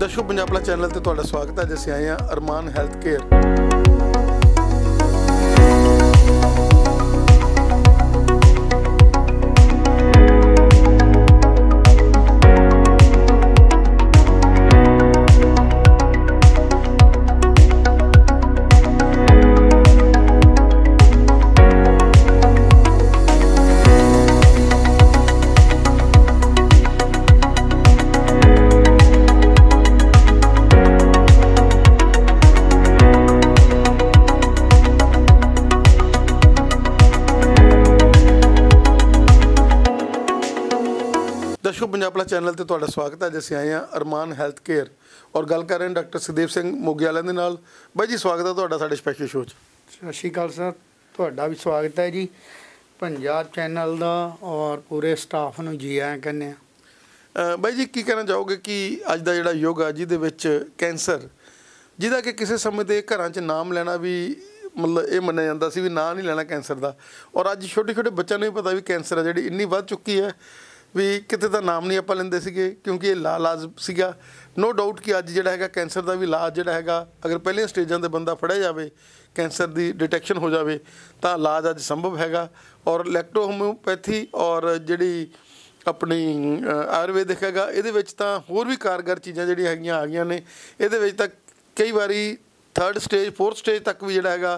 ਦਸ਼ੋ ਪੰਜਾਬਲਾ channel ਤੇ ਤੁਹਾਡਾ ਸਵਾਗਤ ਹੈ ਜਿਸ ਆਏ ਆ Armaan health care show Punjab plus channel ਤੇ ਤੁਹਾਡਾ ਸਵਾਗਤ ਹੈ ਜਿਸ ਆਏ ਆ ਅਰਮਾਨ ਹੈਲਥ ਕੇਅਰ ਔਰ ਗੱਲ ਕਰ ਰਹੇ ਡਾਕਟਰ ਸਦੀਪ ਸਿੰਘ ਮੋਗਿਆਲਾ ਦੇ ਨਾਲ ਬਾਈ ਜੀ ਸਵਾਗਤ ਹੈ ਤੁਹਾਡਾ ਸਾਡੇ ਸਪੈਸ਼ਲ ਸ਼ੋਅ 'ਚ ਸਤਿ ਸ਼੍ਰੀ ਅਕਾਲ ਸਰ ਤੁਹਾਡਾ ਵੀ ਸਵਾਗਤ ਹੈ ਜੀ ਪੰਜਾਬ ਚੈਨਲ ਦਾ ਔਰ ਪੂਰੇ ਸਟਾਫ ਨੂੰ ਜੀ ਆਇਆਂ ਕਹਿੰਦੇ ਆ ਬਾਈ ਜੀ ਕੀ ਕਹਿਣਾ ਚਾਹੋਗੇ ਕਿ ਅੱਜ ਦਾ ਜਿਹੜਾ ਯੁੱਗ ਆ ਜਿਹਦੇ ਵਿੱਚ ਕੈਂਸਰ ਜਿਹਦਾ ਕਿ ਕਿਸੇ ਸਮੇਂ ਤੇ ਘਰਾਂ 'ਚ ਨਾਮ ਲੈਣਾ ਵੀ ਮਤਲਬ ਇਹ ਮੰਨਿਆ ਜਾਂਦਾ ਸੀ ਵੀ ਨਾਂ ਨਹੀਂ ਲੈਣਾ ਕੈਂਸਰ ਦਾ ਔਰ ਅੱਜ ਛੋਟੇ ਛੋਟੇ ਬੱਚਿਆਂ ਨੂੰ ਵੀ ਪਤਾ ਵੀ ਕੈਂਸਰ ਆ ਜਿਹੜੀ ਇੰਨੀ ਵੱਧ ਚੁੱਕੀ ਹੈ ਵੀ ਕਿਤੇ ਦਾ ਨਾਮ ਨਹੀਂ ਆਪਾਂ ਲੈਂਦੇ ਸੀਗੇ ਕਿਉਂਕਿ ਇਹ ਲਾਜ ਸੀਗਾ ਨੋ ਡਾਊਟ ਕਿ ਅੱਜ ਜਿਹੜਾ ਹੈਗਾ ਕੈਂਸਰ ਦਾ ਵੀ ਇਲਾਜ ਜਿਹੜਾ ਹੈਗਾ ਅਗਰ ਪਹਿਲੇ ਸਟੇਜਾਂ ਤੇ ਬੰਦਾ ਫੜਿਆ ਜਾਵੇ ਕੈਂਸਰ ਦੀ ਡਿਟੈਕਸ਼ਨ ਹੋ ਜਾਵੇ ਤਾਂ ਇਲਾਜ ਅੱਜ ਸੰਭਵ ਹੈਗਾ ਔਰ ਇਲੈਕਟ੍ਰੋਹੋਮਿਓਪੈਥੀ ਔਰ ਜਿਹੜੀ ਆਪਣੀ ਆਯੁਰਵੇਦ ਹੈਗਾ ਇਹਦੇ ਵਿੱਚ ਤਾਂ ਹੋਰ ਵੀ ਕਾਰਗਰ ਚੀਜ਼ਾਂ ਜਿਹੜੀਆਂ ਹੈਗੀਆਂ ਆ ਗਈਆਂ ਨੇ ਇਹਦੇ ਵਿੱਚ ਤਾਂ ਕਈ ਵਾਰੀ ਥਰਡ ਸਟੇਜ ਫੋਰਥ ਸਟੇਜ ਤੱਕ ਵੀ ਜਿਹੜਾ ਹੈਗਾ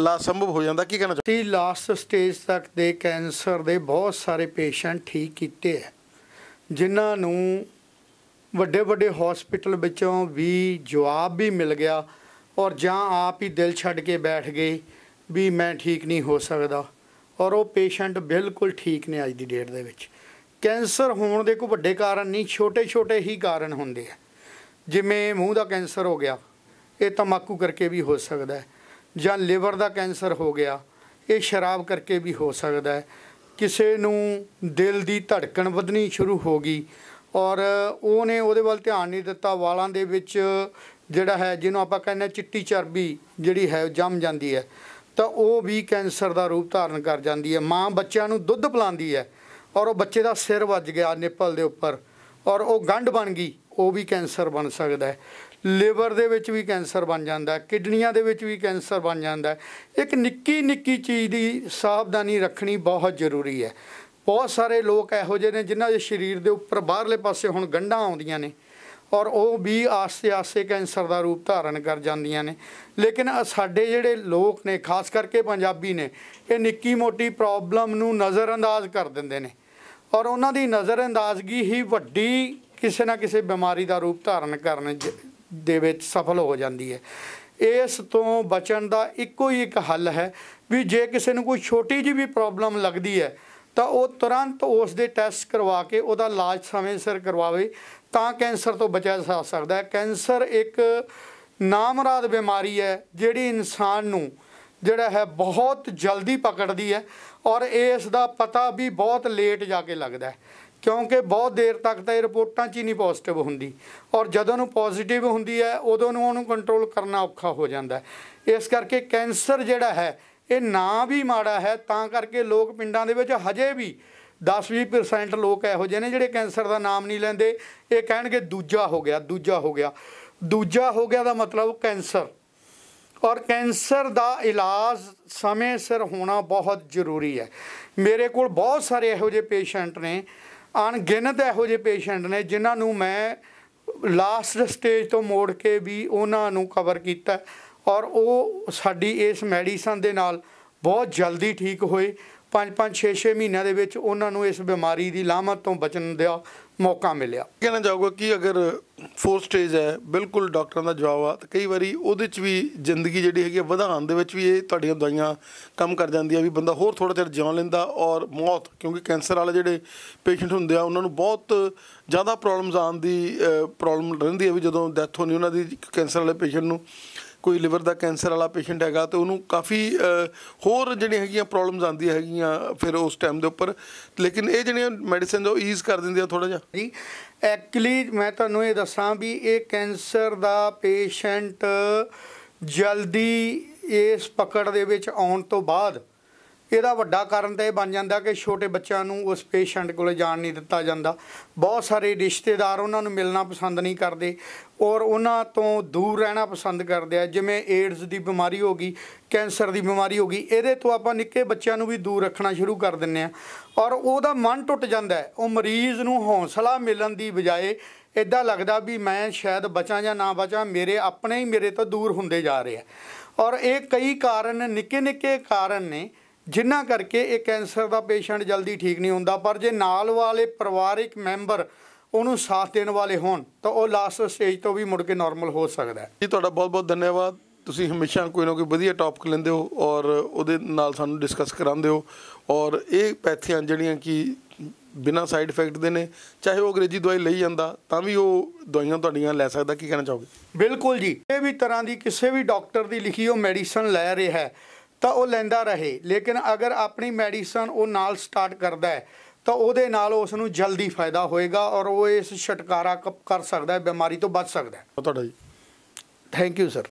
ਲਾ ਸੰਭਵ ਹੋ ਜਾਂਦਾ ਕੀ ਕਹਿਣਾ ਚਾਹੁੰਦੇ ਸੀ ਲਾਸਟ ਸਟੇਜ ਤੱਕ ਦੇ ਕੈਂਸਰ ਦੇ ਬਹੁਤ ਸਾਰੇ ਪੇਸ਼ੈਂਟ ਠੀਕ ਕੀਤੇ ਹੈ ਜਿਨ੍ਹਾਂ ਨੂੰ ਵੱਡੇ ਵੱਡੇ ਹਸਪੀਟਲ ਵਿੱਚੋਂ ਵੀ ਜਵਾਬ ਵੀ ਮਿਲ ਗਿਆ ਔਰ ਜਾਂ ਆਪ ਹੀ ਦਿਲ ਛੱਡ ਕੇ ਬੈਠ ਗਏ ਵੀ ਮੈਂ ਠੀਕ ਨਹੀਂ ਹੋ ਸਕਦਾ ਔਰ ਉਹ ਪੇਸ਼ੈਂਟ ਬਿਲਕੁਲ ਠੀਕ ਨੇ ਅੱਜ ਦੀ ਡੇਟ ਦੇ ਵਿੱਚ ਕੈਂਸਰ ਹੋਣ ਦੇ ਕੋਈ ਵੱਡੇ ਕਾਰਨ ਨਹੀਂ ਛੋਟੇ-ਛੋਟੇ ਹੀ ਕਾਰਨ ਹੁੰਦੇ ਆ ਜਿਵੇਂ ਮੂੰਹ ਦਾ ਕੈਂਸਰ ਹੋ ਗਿਆ ਇਹ ਤਮਾਕੂ ਕਰਕੇ ਵੀ ਹੋ ਸਕਦਾ ਹੈ ਜਾਂ ਲਿਵਰ ਦਾ ਕੈਂਸਰ ਹੋ ਗਿਆ ਇਹ ਸ਼ਰਾਬ ਕਰਕੇ ਵੀ ਹੋ ਸਕਦਾ ਹੈ ਕਿਸੇ ਨੂੰ ਦਿਲ ਦੀ ਧੜਕਣ ਵਧਣੀ ਸ਼ੁਰੂ ਹੋ ਗਈ ਔਰ ਉਹਨੇ ਉਹਦੇ ਵੱਲ ਧਿਆਨ ਨਹੀਂ ਦਿੱਤਾ ਵਾਲਾਂ ਦੇ ਵਿੱਚ ਜਿਹੜਾ ਹੈ ਜਿਹਨੂੰ ਆਪਾਂ ਕਹਿੰਦੇ ਚਿੱਟੀ ਚਰਬੀ ਜਿਹੜੀ ਹੈ ਜੰਮ ਜਾਂਦੀ ਹੈ ਤਾਂ ਉਹ ਵੀ ਕੈਂਸਰ ਦਾ ਰੂਪ ਧਾਰਨ ਕਰ ਜਾਂਦੀ ਹੈ ਮਾਂ ਬੱਚਿਆਂ ਨੂੰ ਦੁੱਧ ਪਿਲਾਉਂਦੀ ਹੈ ਔਰ ਉਹ ਬੱਚੇ ਦਾ ਸਿਰ ਵੱਜ ਗਿਆ ਨਿੱਪਲ ਦੇ ਉੱਪਰ ਔਰ ਉਹ ਗੰਢ ਬਣ ਗਈ ਉਹ ਵੀ ਕੈਂਸਰ ਬਣ ਸਕਦਾ ਹੈ ਲਿਵਰ ਦੇ ਵਿੱਚ ਵੀ ਕੈਂਸਰ ਬਣ ਜਾਂਦਾ ਕਿਡਨੀਆਂ ਦੇ ਵਿੱਚ ਵੀ ਕੈਂਸਰ ਬਣ ਜਾਂਦਾ ਇੱਕ ਨਿੱਕੀ ਨਿੱਕੀ ਚੀਜ਼ ਦੀ ਸਾਵਧਾਨੀ ਰੱਖਣੀ ਬਹੁਤ ਜ਼ਰੂਰੀ ਹੈ ਬਹੁਤ ਸਾਰੇ ਲੋਕ ਇਹੋ ਜਿਹੇ ਨੇ ਜਿਨ੍ਹਾਂ ਦੇ ਸਰੀਰ ਦੇ ਉੱਪਰ ਬਾਹਰਲੇ ਪਾਸੇ ਹੁਣ ਗੰਢਾਂ ਆਉਂਦੀਆਂ ਨੇ ਔਰ ਉਹ ਵੀ ਆਸਤੇ-ਆਸਤੇ ਕੈਂਸਰ ਦਾ ਰੂਪ ਧਾਰਨ ਕਰ ਜਾਂਦੀਆਂ ਨੇ ਲੇਕਿਨ ਸਾਡੇ ਜਿਹੜੇ ਲੋਕ ਨੇ ਖਾਸ ਕਰਕੇ ਪੰਜਾਬੀ ਨੇ ਇਹ ਨਿੱਕੀ ਮੋਟੀ ਪ੍ਰੋਬਲਮ ਨੂੰ ਨਜ਼ਰਅੰਦਾਜ਼ ਕਰ ਦਿੰਦੇ ਨੇ ਔਰ ਉਹਨਾਂ ਦੀ ਨਜ਼ਰਅੰਦਾਜ਼ਗੀ ਹੀ ਵੱਡੀ ਕਿਸੇ ਨਾ ਕਿਸੇ ਬਿਮਾਰੀ ਦਾ ਰੂਪ ਧਾਰਨ ਕਰਨ ਦੇ ਵਿੱਚ ਸਫਲ ਹੋ ਜਾਂਦੀ ਹੈ ਇਸ ਤੋਂ ਬਚਣ ਦਾ ਇੱਕੋ ਹੀ ਇੱਕ ਹੱਲ ਹੈ ਵੀ ਜੇ ਕਿਸੇ ਨੂੰ ਕੋਈ ਛੋਟੀ ਜੀ ਵੀ ਪ੍ਰੋਬਲਮ ਲੱਗਦੀ ਹੈ ਤਾਂ ਉਹ ਤੁਰੰਤ ਉਸ ਦੇ ਟੈਸਟ ਕਰਵਾ ਕੇ ਉਹਦਾ ਇਲਾਜ ਸਮੇਂ ਸਿਰ ਕਰਵਾਵੇ ਤਾਂ ਕੈਂਸਰ ਤੋਂ ਬਚਿਆ ਜਾ ਸਕਦਾ ਹੈ ਕੈਂਸਰ ਇੱਕ ਨਾਮਰਾਦ ਬਿਮਾਰੀ ਹੈ ਜਿਹੜੀ ਇਨਸਾਨ ਨੂੰ ਜਿਹੜਾ ਹੈ ਬਹੁਤ ਜਲਦੀ ਪਕੜਦੀ ਹੈ ਔਰ ਇਸ ਦਾ ਪਤਾ ਵੀ ਬਹੁਤ ਲੇਟ ਜਾ ਕੇ ਲੱਗਦਾ ਹੈ ਕਿਉਂਕਿ ਬਹੁਤ ਦੇਰ ਤੱਕ ਤਾਂ ਇਹ ਰਿਪੋਰਟਾਂ 'ਚ ਹੀ ਨਹੀਂ ਪੋਜ਼ਿਟਿਵ ਹੁੰਦੀ ਔਰ ਜਦੋਂ ਨੂੰ ਪੋਜ਼ਿਟਿਵ ਹੁੰਦੀ ਹੈ ਉਦੋਂ ਨੂੰ ਉਹਨੂੰ ਕੰਟਰੋਲ ਕਰਨਾ ਔਖਾ ਹੋ ਜਾਂਦਾ ਇਸ ਕਰਕੇ ਕੈਂਸਰ ਜਿਹੜਾ ਹੈ ਇਹ ਨਾ ਵੀ ਮਾੜਾ ਹੈ ਤਾਂ ਕਰਕੇ ਲੋਕ ਪਿੰਡਾਂ ਦੇ ਵਿੱਚ ਹਜੇ ਵੀ 10-20% ਲੋਕ ਇਹੋ ਜਿਹੇ ਨੇ ਜਿਹੜੇ ਕੈਂਸਰ ਦਾ ਨਾਮ ਨਹੀਂ ਲੈਂਦੇ ਇਹ ਕਹਿਣਗੇ ਦੂਜਾ ਹੋ ਗਿਆ ਦੂਜਾ ਹੋ ਗਿਆ ਦੂਜਾ ਹੋ ਗਿਆ ਦਾ ਮਤਲਬ ਕੈਂਸਰ ਔਰ ਕੈਂਸਰ ਦਾ ਇਲਾਜ ਸਮੇਂ ਸਿਰ ਹੋਣਾ ਬਹੁਤ ਜ਼ਰੂਰੀ ਹੈ ਮੇਰੇ ਕੋਲ ਬਹੁਤ ਸਾਰੇ ਇਹੋ ਜਿਹੇ ਪੇਸ਼ੈਂਟ ਨੇ ਅਣਗਿਣਤ ਇਹੋ ਜਿਹੇ ਪੇਸ਼ੈਂਟ ਨੇ ਜਿਨ੍ਹਾਂ ਨੂੰ ਮੈਂ ਲਾਸਟ ਸਟੇਜ ਤੋਂ ਮੋੜ ਕੇ ਵੀ ਉਹਨਾਂ ਨੂੰ ਕਵਰ ਕੀਤਾ ਔਰ ਉਹ ਸਾਡੀ ਇਸ ਮੈਡੀਸਨ ਦੇ ਨਾਲ ਬਹੁਤ ਜਲਦੀ ਠੀਕ ਹੋਏ ਪੰਜ-ਪੰਜ 6-6 ਮਹੀਨਿਆਂ ਦੇ ਵਿੱਚ ਉਹਨਾਂ ਨੂੰ ਇਸ ਬਿਮਾਰੀ ਦੀ ਲਾਮਤ ਤੋਂ ਬਚਣ ਦਾ ਮੌਕਾ ਮਿਲਿਆ ਕਹਿਣਾ ਜਾਊਗਾ ਕਿ ਅਗਰ ਫੋਰ ਸਟੇਜ ਹੈ ਬਿਲਕੁਲ ਡਾਕਟਰਾਂ ਦਾ ਜਵਾਬ ਆ ਤੇ ਕਈ ਵਾਰੀ ਉਹਦੇ ਚ ਵੀ ਜ਼ਿੰਦਗੀ ਜਿਹੜੀ ਹੈਗੀ ਵਧਾਉਣ ਦੇ ਵਿੱਚ ਵੀ ਇਹ ਤੁਹਾਡੀਆਂ ਦਵਾਈਆਂ ਕੰਮ ਕਰ ਜਾਂਦੀਆਂ ਵੀ ਬੰਦਾ ਹੋਰ ਥੋੜਾ ਜਿਹਾ ਜਿਉਣ ਲੈਂਦਾ ਔਰ ਮੌਤ ਕਿਉਂਕਿ ਕੈਂਸਰ ਵਾਲੇ ਜਿਹੜੇ ਪੇਸ਼ੈਂਟ ਹੁੰਦੇ ਆ ਉਹਨਾਂ ਨੂੰ ਬਹੁਤ ਜ਼ਿਆਦਾ ਪ੍ਰੋਬਲਮਸ ਆਉਣ ਦੀ ਪ੍ਰੋਬਲਮ ਰਹਿੰਦੀ ਹੈ ਵੀ ਜਦੋਂ ਡੈਥ ਹੋਣੀ ਉਹਨਾਂ ਦੀ ਕੈਂਸਰ ਵਾਲੇ ਪੇਸ਼ੈਂਟ ਨੂੰ ਕੋਈ ਲਿਵਰ ਦਾ ਕੈਂਸਰ ਵਾਲਾ ਪੇਸ਼ੈਂਟ ਹੈਗਾ ਤੇ ਉਹਨੂੰ ਕਾਫੀ ਹੋਰ ਜਿਹੜੀਆਂ ਹੈਗੀਆਂ ਪ੍ਰੋਬਲਮਸ ਆਉਂਦੀਆਂ ਹੈਗੀਆਂ ਫਿਰ ਉਸ ਟਾਈਮ ਦੇ ਉੱਪਰ ਲੇਕਿਨ ਇਹ ਜਿਹੜੀਆਂ ਮੈਡੀਸਿਨ ਉਹ ਈਜ਼ ਕਰ ਦਿੰਦੀਆਂ ਥੋੜਾ ਜਿਹਾ ਜੀ ਐਕਚੁਅਲੀ ਮੈਂ ਤੁਹਾਨੂੰ ਇਹ ਦੱਸਾਂ ਵੀ ਇਹ ਕੈਂਸਰ ਦਾ ਪੇਸ਼ੈਂਟ ਜਲਦੀ ਇਸ ਪਕੜ ਦੇ ਵਿੱਚ ਆਉਣ ਤੋਂ ਬਾਅਦ ਇਹਦਾ ਵੱਡਾ ਕਾਰਨ ਤਾਂ ਇਹ ਬਣ ਜਾਂਦਾ ਕਿ ਛੋਟੇ ਬੱਚਿਆਂ ਨੂੰ ਉਸ ਪੇਸ਼ੈਂਟ ਕੋਲੇ ਜਾਣ ਨਹੀਂ ਦਿੱਤਾ ਜਾਂਦਾ ਬਹੁਤ ਸਾਰੇ ਰਿਸ਼ਤੇਦਾਰ ਉਹਨਾਂ ਨੂੰ ਮਿਲਣਾ ਪਸੰਦ ਨਹੀਂ ਕਰਦੇ ਔਰ ਉਹਨਾਂ ਤੋਂ ਦੂਰ ਰਹਿਣਾ ਪਸੰਦ ਕਰਦੇ ਆ ਜਿਵੇਂ ਏਡਜ਼ ਦੀ ਬਿਮਾਰੀ ਹੋ ਗਈ ਕੈਂਸਰ ਦੀ ਬਿਮਾਰੀ ਹੋ ਗਈ ਇਹਦੇ ਤੋਂ ਆਪਾਂ ਨਿੱਕੇ ਬੱਚਿਆਂ ਨੂੰ ਵੀ ਦੂਰ ਰੱਖਣਾ ਸ਼ੁਰੂ ਕਰ ਦਿੰਨੇ ਆ ਔਰ ਉਹਦਾ ਮਨ ਟੁੱਟ ਜਾਂਦਾ ਉਹ ਮਰੀਜ਼ ਨੂੰ ਹੌਸਲਾ ਮਿਲਣ ਦੀ ਬਜਾਏ ਇਦਾਂ ਲੱਗਦਾ ਵੀ ਮੈਂ ਸ਼ਾਇਦ ਬਚਾਂ ਜਾਂ ਨਾ ਬਚਾਂ ਮੇਰੇ ਆਪਣੇ ਹੀ ਮੇਰੇ ਤੋਂ ਦੂਰ ਹੁੰਦੇ ਜਾ ਰਹੇ ਆ ਔਰ ਇਹ ਕਈ ਕਾਰਨ ਨਿੱਕੇ ਨਿੱਕੇ ਕਾਰਨ ਨੇ ਜਿੰਨਾ ਕਰਕੇ ਇਹ ਕੈਂਸਰ ਦਾ ਪੇਸ਼ੈਂਟ ਜਲਦੀ ਠੀਕ ਨਹੀਂ ਹੁੰਦਾ ਪਰ ਜੇ ਨਾਲ ਵਾਲੇ ਪਰਿਵਾਰਿਕ ਮੈਂਬਰ ਉਹਨੂੰ ਸਾਥ ਦੇਣ ਵਾਲੇ ਹੋਣ ਤਾਂ ਉਹ ਲਾਸਟ ਸਟੇਜ ਤੋਂ ਵੀ ਮੁੜ ਕੇ ਨਾਰਮਲ ਹੋ ਸਕਦਾ ਹੈ ਜੀ ਤੁਹਾਡਾ ਬਹੁਤ ਬਹੁਤ ਧੰਨਵਾਦ ਤੁਸੀਂ ਹਮੇਸ਼ਾ ਕੋਈ ਨਾ ਕੋਈ ਵਧੀਆ ਟੌਪਿਕ ਲੈਂਦੇ ਹੋ ਔਰ ਉਹਦੇ ਨਾਲ ਸਾਨੂੰ ਡਿਸਕਸ ਕਰਾਉਂਦੇ ਹੋ ਔਰ ਇਹ ਪੈਥੀਆਂ ਜਿਹੜੀਆਂ ਕਿ ਬਿਨਾ ਸਾਈਡ ਇਫੈਕਟ ਦੇ ਨੇ ਚਾਹੇ ਉਹ ਅੰਗਰੇਜ਼ੀ ਦਵਾਈ ਲਈ ਜਾਂਦਾ ਤਾਂ ਵੀ ਉਹ ਦਵਾਈਆਂ ਤੁਹਾਡੀਆਂ ਲੈ ਸਕਦਾ ਕੀ ਕਹਿਣਾ ਚਾਹੋਗੇ ਬਿਲਕੁਲ ਜੀ ਇਹ ਵੀ ਤਰ੍ਹਾਂ ਦੀ ਕਿਸੇ ਵੀ ਡਾਕਟਰ ਦੀ ਲਿਖੀ ਉਹ ਮੈਡੀਸਨ ਲੈ ਰਿਹਾ ਹੈ ਤਾਂ ਉਹ ਲੈਂਦਾ ਰਹੇ ਲੇਕਿਨ ਅਗਰ ਆਪਣੀ ਮੈਡੀਸਨ ਉਹ ਨਾਲ ਸਟਾਰਟ ਕਰਦਾ ਹੈ ਤਾਂ ਉਹਦੇ ਨਾਲ ਉਸ ਨੂੰ ਜਲਦੀ ਫਾਇਦਾ ਹੋਏਗਾ ਔਰ ਉਹ ਇਸ ਛਟਕਾਰਾ ਕਰ ਸਕਦਾ ਹੈ ਬਿਮਾਰੀ ਤੋਂ ਬਚ ਸਕਦਾ ਹੈ ਤੁਹਾਡਾ ਜੀ ਥੈਂਕ ਯੂ ਸਰ